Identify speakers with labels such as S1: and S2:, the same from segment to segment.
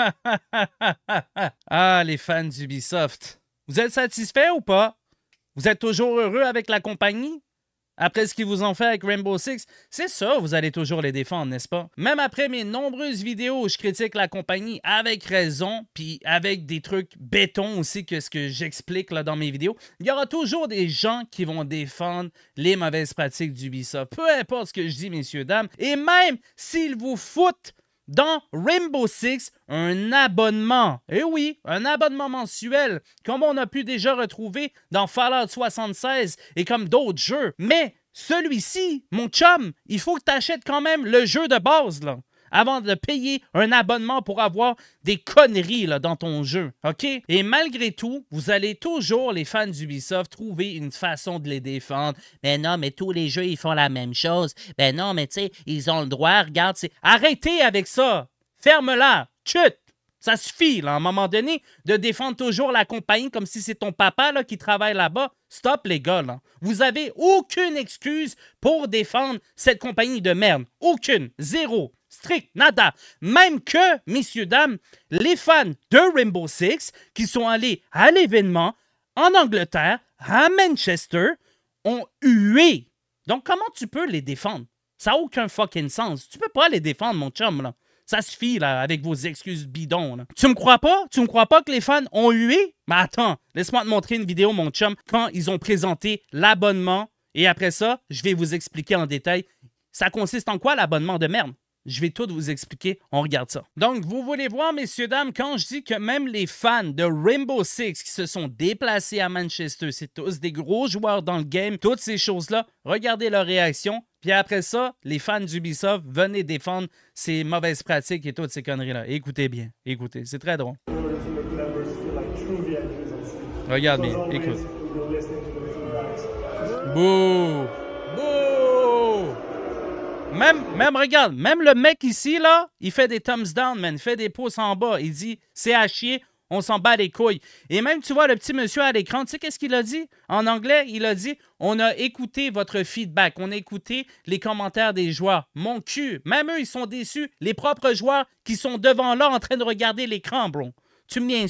S1: ah, les fans d'Ubisoft. Vous êtes satisfaits ou pas? Vous êtes toujours heureux avec la compagnie? Après ce qu'ils vous ont fait avec Rainbow Six, c'est ça, vous allez toujours les défendre, n'est-ce pas? Même après mes nombreuses vidéos où je critique la compagnie avec raison, puis avec des trucs béton aussi que ce que j'explique là dans mes vidéos, il y aura toujours des gens qui vont défendre les mauvaises pratiques d'Ubisoft. Peu importe ce que je dis, messieurs, dames. Et même s'ils vous foutent dans Rainbow Six un abonnement. Eh oui, un abonnement mensuel, comme on a pu déjà retrouver dans Fallout 76 et comme d'autres jeux. Mais celui-ci, mon chum, il faut que tu achètes quand même le jeu de base, là avant de payer un abonnement pour avoir des conneries dans ton jeu. OK? Et malgré tout, vous allez toujours, les fans d'Ubisoft, trouver une façon de les défendre. Mais ben non, mais tous les jeux, ils font la même chose. Ben non, mais tu sais, ils ont le droit. Regarde, c'est. Arrêtez avec ça! Ferme-la! Chut! Ça suffit, là, à un moment donné, de défendre toujours la compagnie comme si c'est ton papa là, qui travaille là-bas. Stop, les gars. Là. Vous avez aucune excuse pour défendre cette compagnie de merde. Aucune. Zéro. Strict. Nada. Même que, messieurs, dames, les fans de Rainbow Six qui sont allés à l'événement en Angleterre, à Manchester, ont hué. Donc, comment tu peux les défendre? Ça n'a aucun fucking sens. Tu peux pas les défendre, mon chum, là. Ça se là, avec vos excuses bidons. Tu me crois pas? Tu me crois pas que les fans ont hué? Mais attends, laisse-moi te montrer une vidéo, mon chum, quand ils ont présenté l'abonnement. Et après ça, je vais vous expliquer en détail. Ça consiste en quoi l'abonnement de merde? Je vais tout vous expliquer, on regarde ça. Donc, vous voulez voir, messieurs, dames, quand je dis que même les fans de Rainbow Six qui se sont déplacés à Manchester, c'est tous des gros joueurs dans le game, toutes ces choses-là, regardez leur réaction puis après ça, les fans d'Ubisoft venaient défendre ces mauvaises pratiques et toutes ces conneries-là. Écoutez bien, écoutez, c'est très drôle. Regarde bien, écoute. Bouh! Bouh! Même, même, regarde, même le mec ici, là, il fait des thumbs down, man. Il fait des pouces en bas. Il dit, c'est à chier, on s'en bat les couilles. Et même, tu vois, le petit monsieur à l'écran, tu sais qu'est-ce qu'il a dit? En anglais, il a dit On a écouté votre feedback, on a écouté les commentaires des joueurs. Mon cul, même eux, ils sont déçus. Les propres joueurs qui sont devant là en train de regarder l'écran, bro. Tu me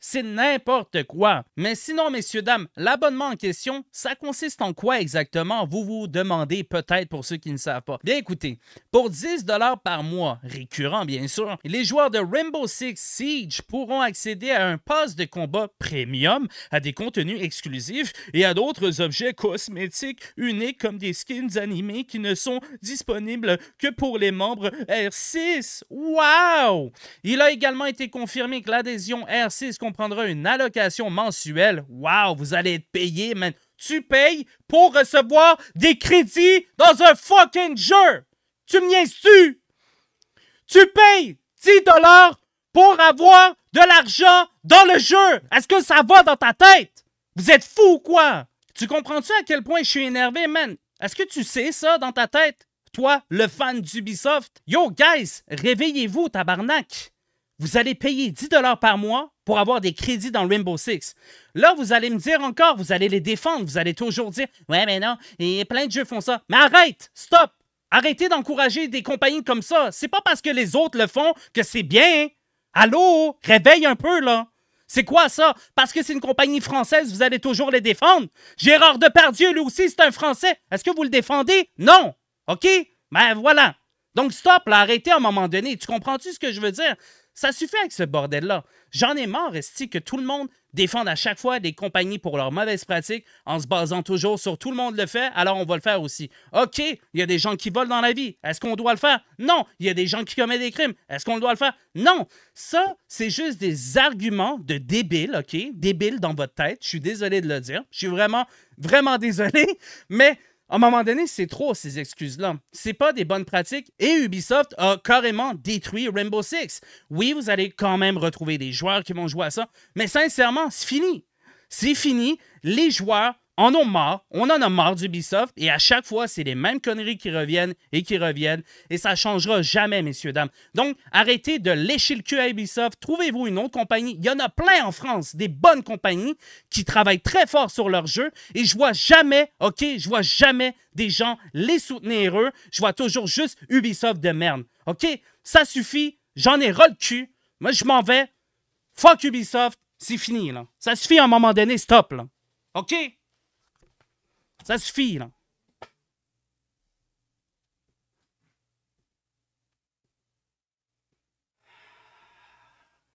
S1: C'est n'importe quoi. Mais sinon, messieurs, dames, l'abonnement en question, ça consiste en quoi exactement? Vous vous demandez peut-être pour ceux qui ne savent pas. Bien écoutez, pour 10 par mois, récurrent bien sûr, les joueurs de Rainbow Six Siege pourront accéder à un poste de combat premium, à des contenus exclusifs et à d'autres objets cosmétiques uniques comme des skins animés qui ne sont disponibles que pour les membres R6. Wow! Il a également été confirmé que l'adhésion R6 comprendra une allocation mensuelle. Wow, vous allez être payé, man. Tu payes pour recevoir des crédits dans un fucking jeu. Tu me tu Tu payes 10 dollars pour avoir de l'argent dans le jeu. Est-ce que ça va dans ta tête? Vous êtes fou ou quoi? Tu comprends-tu à quel point je suis énervé, man? Est-ce que tu sais ça dans ta tête? Toi, le fan d'Ubisoft? Yo, guys, réveillez-vous, tabarnak! Vous allez payer 10 dollars par mois pour avoir des crédits dans Rainbow Six. Là, vous allez me dire encore, vous allez les défendre, vous allez toujours dire Ouais, mais non, et plein de jeux font ça. Mais arrête, stop, arrêtez d'encourager des compagnies comme ça. C'est pas parce que les autres le font que c'est bien. Hein. Allô, réveille un peu là. C'est quoi ça? Parce que c'est une compagnie française, vous allez toujours les défendre? Gérard Depardieu, lui aussi, c'est un Français. Est-ce que vous le défendez? Non. OK? Ben voilà. Donc stop, là, arrêtez à un moment donné. Tu comprends-tu ce que je veux dire? Ça suffit avec ce bordel-là. J'en ai marre, est-ce que tout le monde défend à chaque fois des compagnies pour leurs mauvaises pratiques en se basant toujours sur tout le monde le fait, alors on va le faire aussi. OK, il y a des gens qui volent dans la vie. Est-ce qu'on doit le faire? Non. Il y a des gens qui commettent des crimes. Est-ce qu'on doit le faire? Non. Ça, c'est juste des arguments de débiles, OK? Débiles dans votre tête. Je suis désolé de le dire. Je suis vraiment, vraiment désolé, mais à un moment donné, c'est trop ces excuses-là. C'est pas des bonnes pratiques et Ubisoft a carrément détruit Rainbow Six. Oui, vous allez quand même retrouver des joueurs qui vont jouer à ça, mais sincèrement, c'est fini. C'est fini. Les joueurs en ont marre, on en a marre d'Ubisoft, et à chaque fois, c'est les mêmes conneries qui reviennent et qui reviennent, et ça changera jamais, messieurs, dames. Donc, arrêtez de lécher le cul à Ubisoft, trouvez-vous une autre compagnie. Il y en a plein en France, des bonnes compagnies qui travaillent très fort sur leurs jeux, et je vois jamais, OK, je vois jamais des gens les soutenir eux, je vois toujours juste Ubisoft de merde. OK, ça suffit, j'en ai ras le cul, moi je m'en vais, fuck Ubisoft, c'est fini, là. Ça suffit à un moment donné, stop, là. OK? Ça suffit, là.